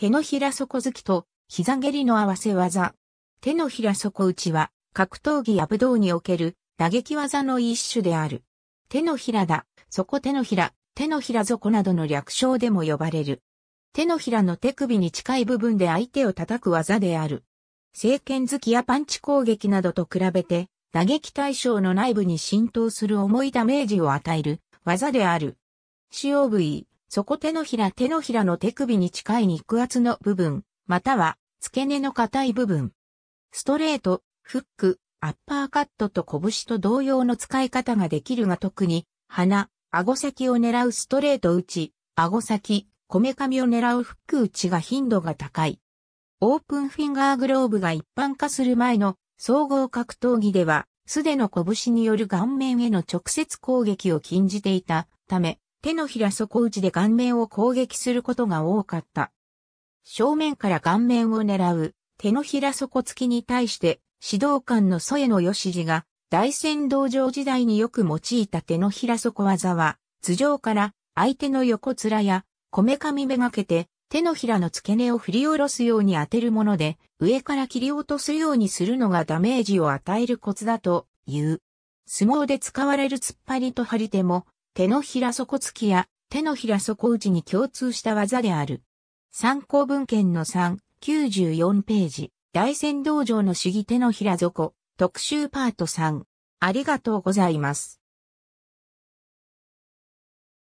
手のひら底突きと膝蹴りの合わせ技。手のひら底打ちは格闘技や武道における打撃技の一種である。手のひらだ、底手のひら、手のひら底などの略称でも呼ばれる。手のひらの手首に近い部分で相手を叩く技である。聖剣突きやパンチ攻撃などと比べて、打撃対象の内部に浸透する重いダメージを与える技である。使用部位、底手のひら手のひらの手首に近い肉厚の部分、または付け根の硬い部分。ストレート、フック、アッパーカットと拳と同様の使い方ができるが特に、鼻、顎先を狙うストレート打ち、顎先、こめかみを狙うフック打ちが頻度が高い。オープンフィンガーグローブが一般化する前の総合格闘技では、素手の拳による顔面への直接攻撃を禁じていたため、手のひら底打ちで顔面を攻撃することが多かった。正面から顔面を狙う手のひら底突きに対して指導官の添野義次が大仙道場時代によく用いた手のひら底技は頭上から相手の横面やこめかみめがけて手のひらの付け根を振り下ろすように当てるもので上から切り落とすようにするのがダメージを与えるコツだという。相撲で使われる突っ張りと張り手も手のひら底付きや手のひら底打ちに共通した技である。参考文献の3、94ページ、大仙道場の主義手のひら底、特集パート3。ありがとうございます。